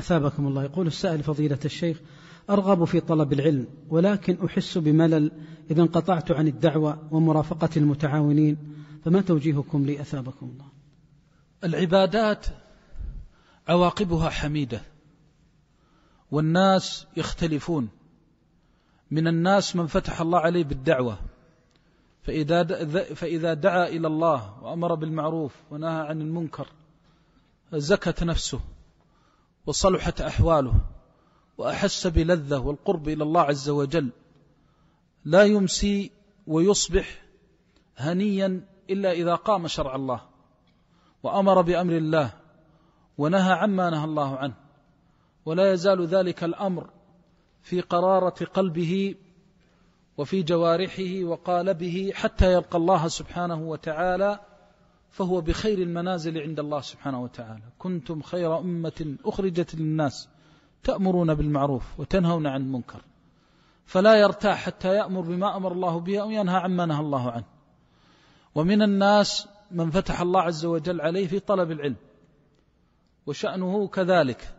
أثابكم الله يقول السائل فضيلة الشيخ أرغب في طلب العلم ولكن أحس بملل إذا انقطعت عن الدعوة ومرافقة المتعاونين فما توجيهكم لي أثابكم الله العبادات عواقبها حميدة والناس يختلفون من الناس من فتح الله عليه بالدعوة فإذا فإذا دعا إلى الله وأمر بالمعروف ونهى عن المنكر زكت نفسه وصلحت أحواله وأحس بلذة والقرب إلى الله عز وجل لا يمسي ويصبح هنيا إلا إذا قام شرع الله وأمر بأمر الله ونهى عما نهى الله عنه ولا يزال ذلك الأمر في قرارة قلبه وفي جوارحه وقالبه حتى يلقى الله سبحانه وتعالى فهو بخير المنازل عند الله سبحانه وتعالى كنتم خير أمة أخرجت للناس تأمرون بالمعروف وتنهون عن المنكر فلا يرتاح حتى يأمر بما أمر الله به أو ينهى عما نهى الله عنه ومن الناس من فتح الله عز وجل عليه في طلب العلم وشأنه كذلك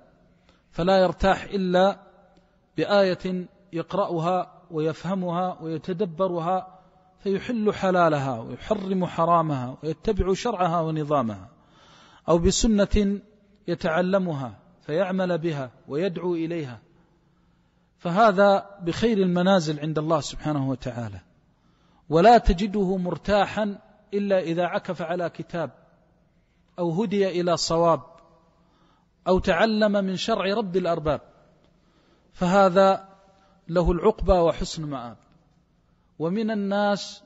فلا يرتاح إلا بآية يقرأها ويفهمها ويتدبرها فيحل حلالها ويحرم حرامها ويتبع شرعها ونظامها أو بسنة يتعلمها فيعمل بها ويدعو إليها فهذا بخير المنازل عند الله سبحانه وتعالى ولا تجده مرتاحا إلا إذا عكف على كتاب أو هدي إلى صواب أو تعلم من شرع رب الأرباب فهذا له العقبى وحسن مآب ومن الناس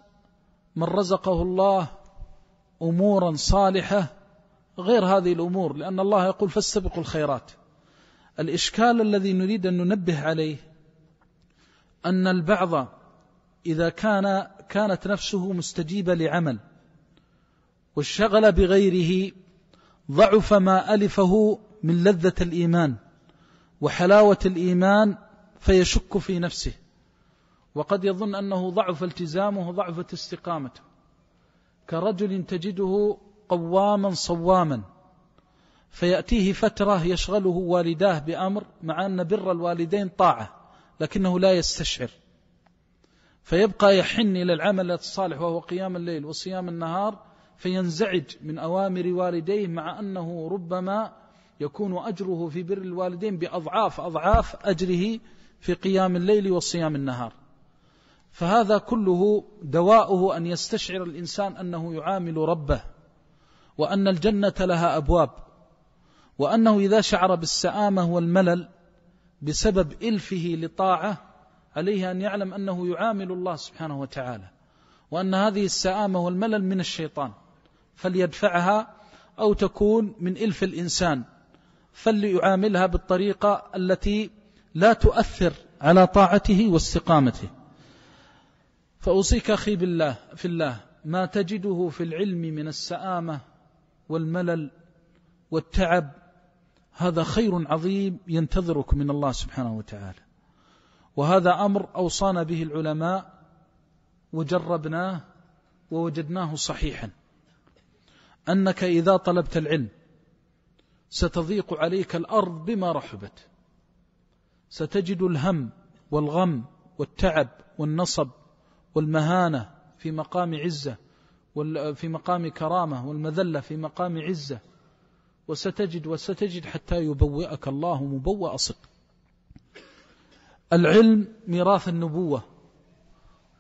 من رزقه الله امورا صالحه غير هذه الامور لان الله يقول فاستبقوا الخيرات. الاشكال الذي نريد ان ننبه عليه ان البعض اذا كان كانت نفسه مستجيبه لعمل والشغل بغيره ضعف ما الفه من لذه الايمان وحلاوه الايمان فيشك في نفسه وقد يظن أنه ضعف التزامه ضعفت استقامته كرجل تجده قواما صواما فيأتيه فترة يشغله والداه بأمر مع أن بر الوالدين طاعة لكنه لا يستشعر فيبقى يحن إلى العمل الصالح وهو قيام الليل وصيام النهار فينزعج من أوامر والديه مع أنه ربما يكون أجره في بر الوالدين بأضعاف أضعاف أجره في قيام الليل وصيام النهار فهذا كله دواؤه ان يستشعر الانسان انه يعامل ربه وان الجنه لها ابواب وانه اذا شعر بالسامه والملل بسبب الفه لطاعه عليه ان يعلم انه يعامل الله سبحانه وتعالى وان هذه السامه والملل من الشيطان فليدفعها او تكون من الف الانسان فليعاملها بالطريقه التي لا تؤثر على طاعته واستقامته فأوصيك أخي بالله في الله ما تجده في العلم من السآمة والملل والتعب هذا خير عظيم ينتظرك من الله سبحانه وتعالى وهذا أمر أوصانا به العلماء وجربناه ووجدناه صحيحا أنك إذا طلبت العلم ستضيق عليك الأرض بما رحبت ستجد الهم والغم والتعب والنصب والمهانة في مقام عزة في مقام كرامة والمذلة في مقام عزة وستجد وستجد حتى يبوئك الله مبوأ صدق العلم ميراث النبوة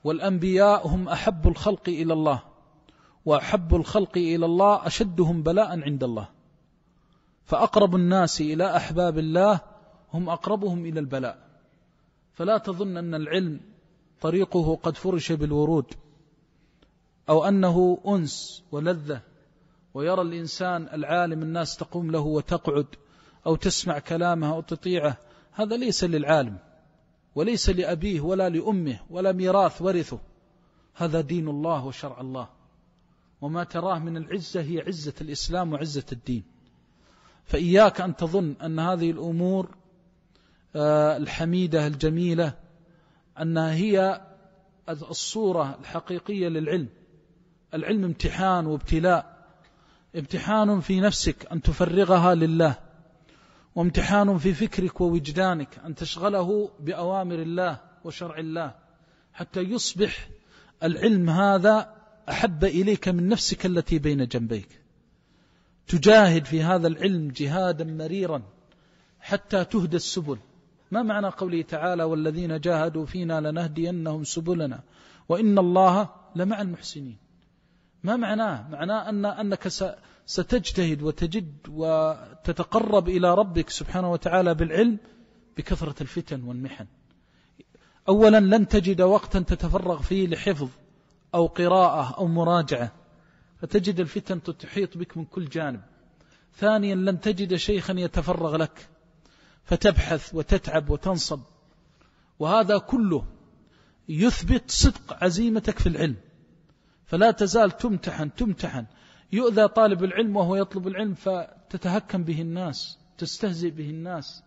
والأنبياء هم أحب الخلق إلى الله وأحب الخلق إلى الله أشدهم بلاء عند الله فأقرب الناس إلى أحباب الله هم أقربهم إلى البلاء فلا تظن أن العلم طريقه قد فرش بالورود أو أنه أنس ولذة ويرى الإنسان العالم الناس تقوم له وتقعد أو تسمع كلامه أو تطيعه هذا ليس للعالم وليس لأبيه ولا لأمه ولا ميراث ورثه هذا دين الله وشرع الله وما تراه من العزة هي عزة الإسلام وعزة الدين فإياك أن تظن أن هذه الأمور آه، الحميدة الجميلة أنها هي الصورة الحقيقية للعلم العلم امتحان وابتلاء امتحان في نفسك أن تفرغها لله وامتحان في فكرك ووجدانك أن تشغله بأوامر الله وشرع الله حتى يصبح العلم هذا أحب إليك من نفسك التي بين جنبيك تجاهد في هذا العلم جهادا مريرا حتى تهدى السبل ما معنى قوله تعالى والذين جاهدوا فينا لنهدينهم سبلنا وإن الله لمع المحسنين ما معناه معناه أن أنك ستجتهد وتجد وتتقرب إلى ربك سبحانه وتعالى بالعلم بكثرة الفتن والمحن أولا لن تجد وقتا تتفرغ فيه لحفظ أو قراءة أو مراجعة فتجد الفتن تحيط بك من كل جانب ثانيا لن تجد شيخا يتفرغ لك فتبحث وتتعب وتنصب وهذا كله يثبت صدق عزيمتك في العلم فلا تزال تمتحن تمتحن يؤذى طالب العلم وهو يطلب العلم فتتهكم به الناس تستهزئ به الناس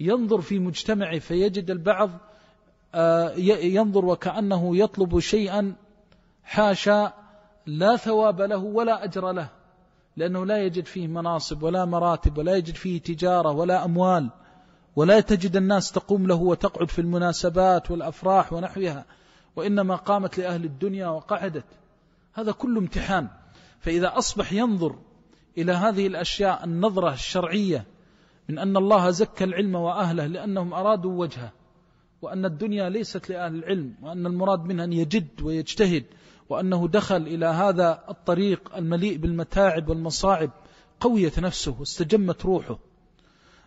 ينظر في مجتمعه فيجد البعض آه، ينظر وكأنه يطلب شيئا حاشا لا ثواب له ولا أجر له لأنه لا يجد فيه مناصب ولا مراتب ولا يجد فيه تجارة ولا أموال ولا تجد الناس تقوم له وتقعد في المناسبات والأفراح ونحوها وإنما قامت لأهل الدنيا وقعدت هذا كله امتحان فإذا أصبح ينظر إلى هذه الأشياء النظرة الشرعية من أن الله زكى العلم وأهله لأنهم أرادوا وجهه وأن الدنيا ليست لأهل العلم وأن المراد منها أن يجد ويجتهد وأنه دخل إلى هذا الطريق المليء بالمتاعب والمصاعب قويت نفسه واستجمت روحه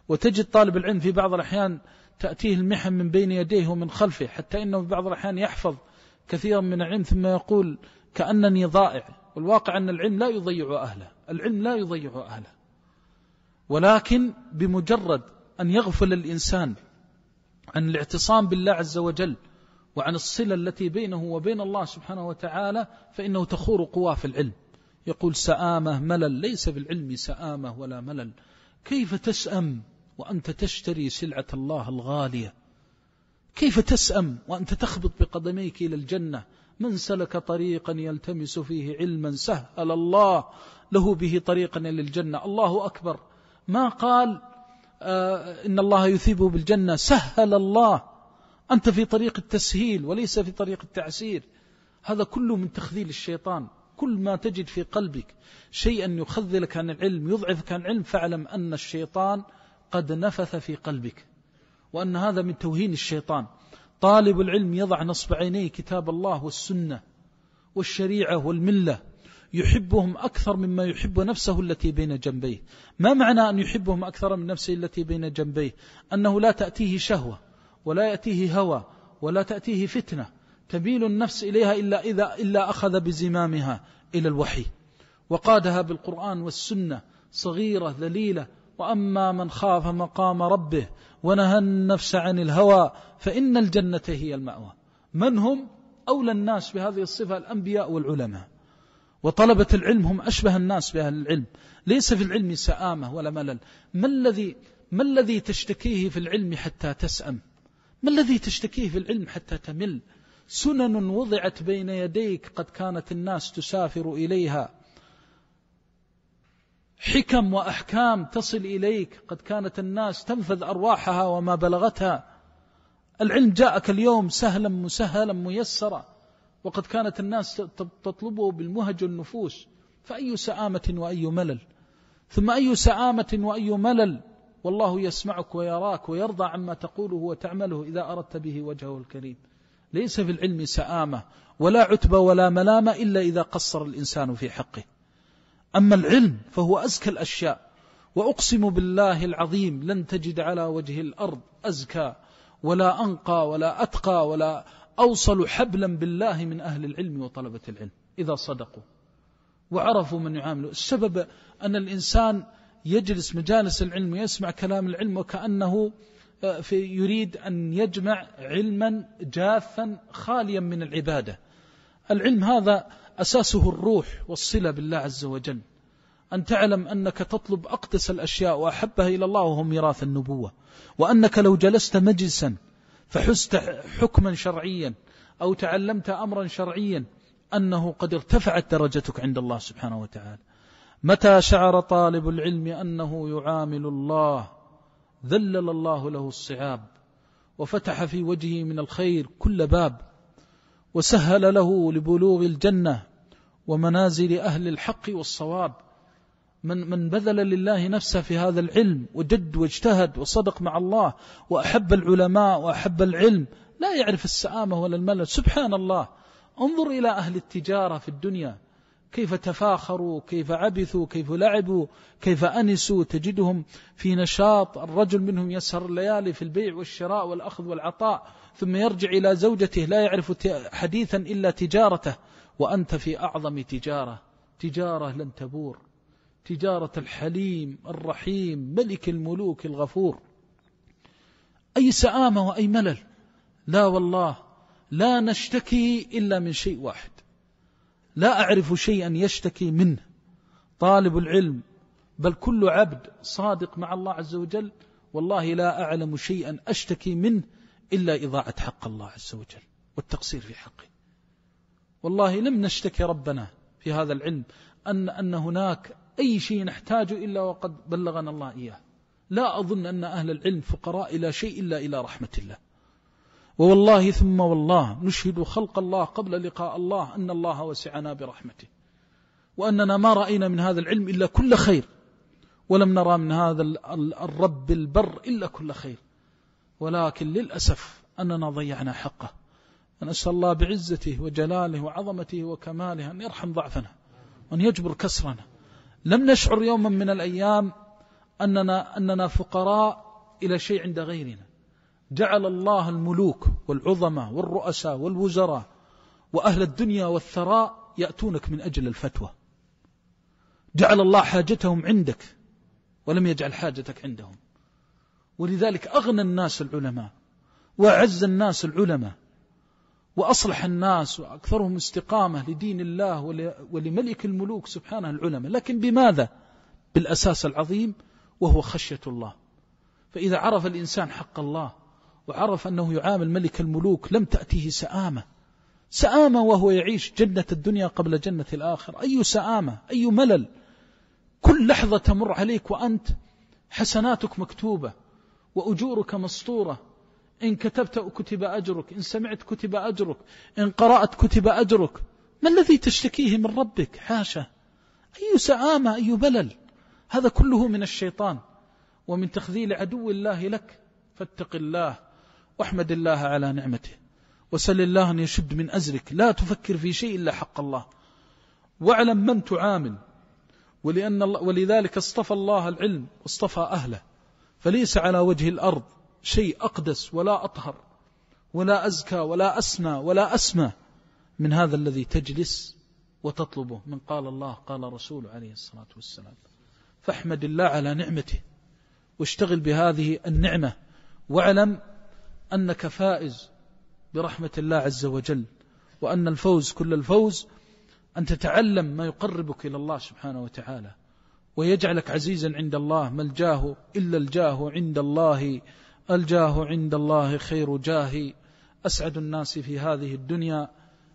وتجد طالب العلم في بعض الأحيان تأتيه المحن من بين يديه ومن خلفه حتى إنه في بعض الأحيان يحفظ كثيرا من العلم ثم يقول كأنني ضائع والواقع أن العلم لا يضيع أهله العلم لا يضيع أهله ولكن بمجرد أن يغفل الإنسان عن الاعتصام بالله عز وجل وعن الصلة التي بينه وبين الله سبحانه وتعالى فإنه تخور قواه في العلم يقول سآمة ملل ليس بالعلم سآمة ولا ملل كيف تسأم وأنت تشتري سلعة الله الغالية كيف تسأم وأنت تخبط بقدميك إلى الجنة من سلك طريقا يلتمس فيه علما سهل الله له به طريقا إلى الجنة الله أكبر ما قال آه، إن الله يثيبه بالجنة سهل الله أنت في طريق التسهيل وليس في طريق التعسير هذا كله من تخذيل الشيطان كل ما تجد في قلبك شيئا يخذلك عن العلم يضعفك عن العلم فاعلم أن الشيطان قد نفث في قلبك وأن هذا من توهين الشيطان طالب العلم يضع نصب عينيه كتاب الله والسنة والشريعة والملة يحبهم أكثر مما يحب نفسه التي بين جنبيه ما معنى أن يحبهم أكثر من نفسه التي بين جنبيه أنه لا تأتيه شهوة ولا يأتيه هوى ولا تأتيه فتنة تميل النفس إليها إلا إذا إلا أخذ بزمامها إلى الوحي وقادها بالقرآن والسنة صغيرة ذليلة وأما من خاف مقام ربه ونهى النفس عن الهوى فإن الجنة هي المأوى من هم أولى الناس بهذه الصفة الأنبياء والعلماء وطلبة العلم هم أشبه الناس بأهل العلم ليس في العلم سآمة ولا ملل ما الذي ما الذي تشتكيه في العلم حتى تسأم ما الذي تشتكيه في العلم حتى تمل سنن وضعت بين يديك قد كانت الناس تسافر إليها حكم وأحكام تصل إليك قد كانت الناس تنفذ أرواحها وما بلغتها العلم جاءك اليوم سهلا مسهلا ميسرا وقد كانت الناس تطلبه بالمهج النفوس فأي سآمة وأي ملل ثم أي سآمة وأي ملل والله يسمعك ويراك ويرضى عما تقوله وتعمله إذا أردت به وجهه الكريم ليس في العلم سآمة ولا عتبة ولا ملامة إلا إذا قصر الإنسان في حقه أما العلم فهو أزكى الأشياء وأقسم بالله العظيم لن تجد على وجه الأرض أزكى ولا أنقى ولا أتقى ولا أوصل حبلا بالله من أهل العلم وطلبة العلم إذا صدقوا وعرفوا من يعامله السبب أن الإنسان يجلس مجالس العلم ويسمع كلام العلم وكأنه آه، في يريد أن يجمع علما جافا خاليا من العبادة العلم هذا أساسه الروح والصلة بالله عز وجل أن تعلم أنك تطلب أقدس الأشياء وأحبها إلى الله وهو ميراث النبوة وأنك لو جلست مجلسا فحزت حكما شرعيا أو تعلمت أمرا شرعيا أنه قد ارتفعت درجتك عند الله سبحانه وتعالى متى شعر طالب العلم أنه يعامل الله ذلل الله له الصعاب وفتح في وجهه من الخير كل باب وسهل له لبلوغ الجنة ومنازل أهل الحق والصواب من من بذل لله نفسه في هذا العلم وجد واجتهد وصدق مع الله وأحب العلماء وأحب العلم لا يعرف السآمة ولا الملل سبحان الله انظر إلى أهل التجارة في الدنيا كيف تفاخروا كيف عبثوا كيف لعبوا كيف أنسوا تجدهم في نشاط الرجل منهم يسهر الليالي في البيع والشراء والأخذ والعطاء ثم يرجع إلى زوجته لا يعرف حديثا إلا تجارته وأنت في أعظم تجارة تجارة لن تبور تجارة الحليم الرحيم ملك الملوك الغفور أي سآمة وأي ملل لا والله لا نشتكي إلا من شيء واحد لا أعرف شيئا يشتكي منه طالب العلم بل كل عبد صادق مع الله عز وجل والله لا أعلم شيئا أشتكي منه إلا إضاعة حق الله عز وجل والتقصير في حقه والله لم نشتكي ربنا في هذا العلم أن, أن هناك أي شيء نحتاج إلا وقد بلغنا الله إياه لا أظن أن أهل العلم فقراء إلى شيء إلا إلى رحمة الله ووالله ثم والله نشهد خلق الله قبل لقاء الله أن الله وسعنا برحمته وأننا ما رأينا من هذا العلم إلا كل خير ولم نرى من هذا الرب البر إلا كل خير ولكن للأسف أننا ضيعنا حقه نسأل الله بعزته وجلاله وعظمته وكماله أن يرحم ضعفنا وأن يجبر كسرنا لم نشعر يوما من الأيام أننا, أننا فقراء إلى شيء عند غيرنا جعل الله الملوك والعظمة والرؤساء والوزراء وأهل الدنيا والثراء يأتونك من أجل الفتوى جعل الله حاجتهم عندك ولم يجعل حاجتك عندهم ولذلك أغنى الناس العلماء وأعز الناس العلماء وأصلح الناس وأكثرهم استقامة لدين الله ولملك الملوك سبحانه العلماء لكن بماذا؟ بالأساس العظيم وهو خشية الله فإذا عرف الإنسان حق الله وعرف أنه يعامل ملك الملوك لم تأته سآمة سآمة وهو يعيش جنة الدنيا قبل جنة الآخر أي سآمة أي ملل كل لحظة تمر عليك وأنت حسناتك مكتوبة وأجورك مسطورة إن كتبت كتب أجرك إن سمعت كتب أجرك إن قرأت كتب أجرك ما الذي تشتكيه من ربك حاشا أي سآمة أي بلل هذا كله من الشيطان ومن تخذيل عدو الله لك فاتق الله واحمد الله على نعمته وسل الله أن يشد من أزرك لا تفكر في شيء إلا حق الله واعلم من تعامل ولأن ولذلك اصطفى الله العلم واصطفى أهله فليس على وجه الأرض شيء أقدس ولا أطهر ولا أزكى ولا أسنى ولا أسمى من هذا الذي تجلس وتطلبه من قال الله قال رسول عليه الصلاة والسلام فاحمد الله على نعمته واشتغل بهذه النعمة واعلم أنك فائز برحمة الله عز وجل وأن الفوز كل الفوز أن تتعلم ما يقربك إلى الله سبحانه وتعالى ويجعلك عزيزا عند الله ما الجاه إلا الجاه عند الله الجاه عند الله خير جاه أسعد الناس في هذه الدنيا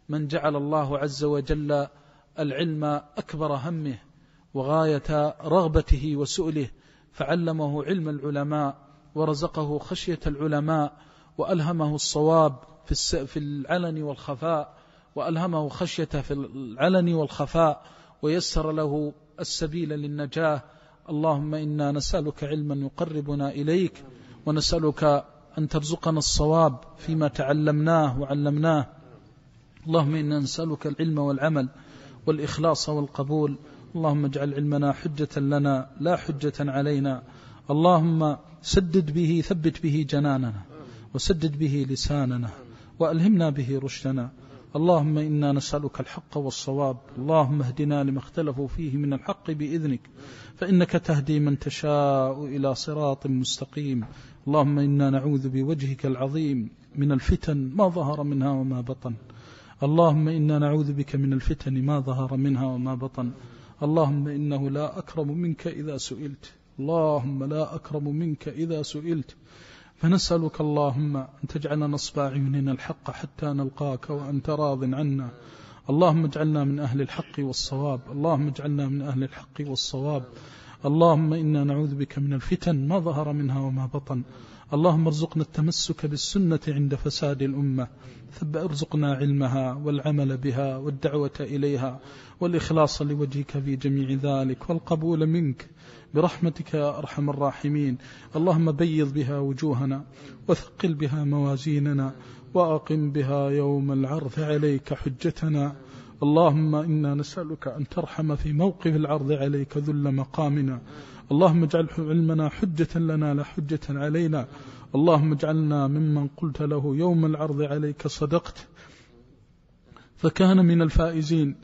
من جعل الله عز وجل العلم أكبر همه وغاية رغبته وسؤله فعلمه علم العلماء ورزقه خشية العلماء وألهمه الصواب في العلن والخفاء وألهمه خشيته في العلن والخفاء ويسر له السبيل للنجاة اللهم إنا نسألك علما يقربنا إليك ونسألك أن ترزقنا الصواب فيما تعلمناه وعلمناه اللهم إنا نسألك العلم والعمل والإخلاص والقبول اللهم اجعل علمنا حجة لنا لا حجة علينا اللهم سدد به ثبت به جناننا وسدد به لساننا وألهمنا به رشدنا اللهم إنا نسألك الحق والصواب اللهم اهدنا لما اختلفوا فيه من الحق بإذنك فإنك تهدي من تشاء إلى صراط مستقيم اللهم إنا نعوذ بوجهك العظيم من الفتن ما ظهر منها وما بطن اللهم إنا نعوذ بك من الفتن ما ظهر منها وما بطن اللهم إنه لا أكرم منك إذا سئلت اللهم لا أكرم منك إذا سئلت فنسألك اللهم أن تجعلنا نصب أعيننا الحق حتى نلقاك وأنت راض عنا اللهم اجعلنا من أهل الحق والصواب اللهم اجعلنا من أهل الحق والصواب اللهم إنا نعوذ بك من الفتن ما ظهر منها وما بطن اللهم ارزقنا التمسك بالسنة عند فساد الأمة ثب ارزقنا علمها والعمل بها والدعوة إليها والإخلاص لوجهك في جميع ذلك والقبول منك برحمتك يا أرحم الراحمين اللهم بيض بها وجوهنا وثقل بها موازيننا وأقم بها يوم العرض عليك حجتنا اللهم إنا نسألك أن ترحم في موقف العرض عليك ذل مقامنا اللهم اجعل علمنا حجة لنا لا حجة علينا اللهم اجعلنا ممن قلت له يوم العرض عليك صدقت فكان من الفائزين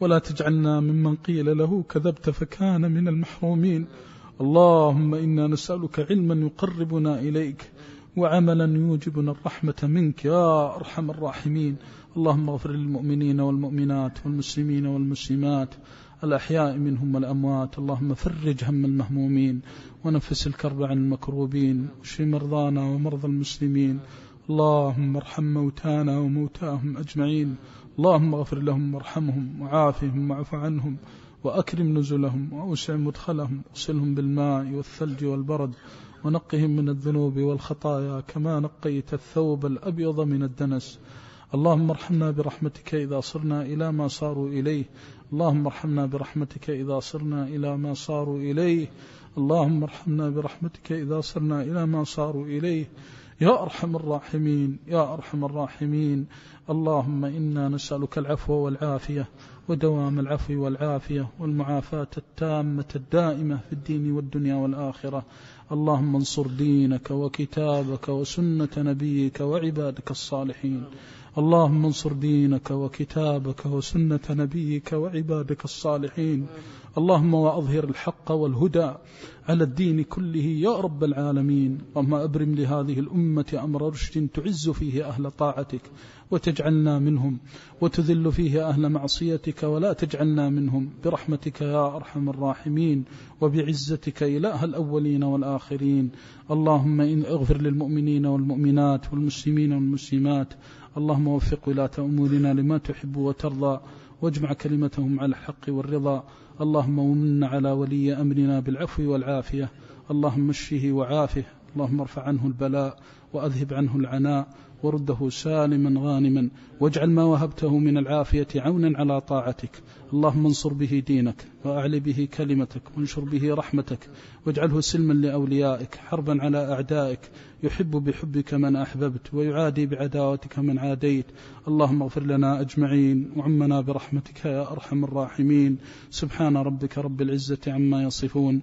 ولا تجعلنا ممن قيل له كذبت فكان من المحرومين اللهم إنا نسألك علما يقربنا إليك وعملا يوجبنا الرحمة منك يا أرحم الراحمين اللهم اغفر للمؤمنين والمؤمنات والمسلمين والمسلمات الأحياء منهم والأموات اللهم فرج هم المهمومين ونفس الكرب عن المكروبين واشف مرضانا ومرضى المسلمين اللهم ارحم موتانا وموتاهم أجمعين اللهم اغفر لهم وارحمهم وعافهم واعف عنهم وأكرم نزلهم وأوسع مدخلهم واغسلهم بالماء والثلج والبرد ونقهم من الذنوب والخطايا كما نقيت الثوب الأبيض من الدنس اللهم ارحمنا برحمتك إذا صرنا إلى ما صاروا إليه اللهم ارحمنا برحمتك إذا صرنا إلى ما صاروا إليه اللهم ارحمنا برحمتك إذا صرنا إلى ما صاروا إليه يا أرحم الراحمين يا أرحم الراحمين اللهم إنا نسألك العفو والعافية ودوام العفو والعافية والمعافاة التامة الدائمة في الدين والدنيا والآخرة اللهم انصر دينك وكتابك وسنة نبيك وعبادك الصالحين اللهم انصر دينك وكتابك وسنة نبيك وعبادك الصالحين اللهم وأظهر الحق والهدى على الدين كله يا رب العالمين اللهم أبرم لهذه الأمة أمر رشد تعز فيه أهل طاعتك وتجعلنا منهم وتذل فيه أهل معصيتك ولا تجعلنا منهم برحمتك يا أرحم الراحمين وبعزتك إله الأولين والآخرين اللهم إن اغفر للمؤمنين والمؤمنات والمسلمين والمسلمات اللهم وفق ولاة أمورنا لما تحب وترضى واجمع كلمتهم على الحق والرضا اللهم ومن على ولي أمرنا بالعفو والعافية اللهم اشفه وعافه اللهم ارفع عنه البلاء وأذهب عنه العناء ورده سالما غانما واجعل ما وهبته من العافية عونا على طاعتك اللهم انصر به دينك وأعل به كلمتك وانشر به رحمتك واجعله سلما لأوليائك حربا على أعدائك يحب بحبك من أحببت ويعادي بعداوتك من عاديت اللهم اغفر لنا أجمعين وعمنا برحمتك يا أرحم الراحمين سبحان ربك رب العزة عما يصفون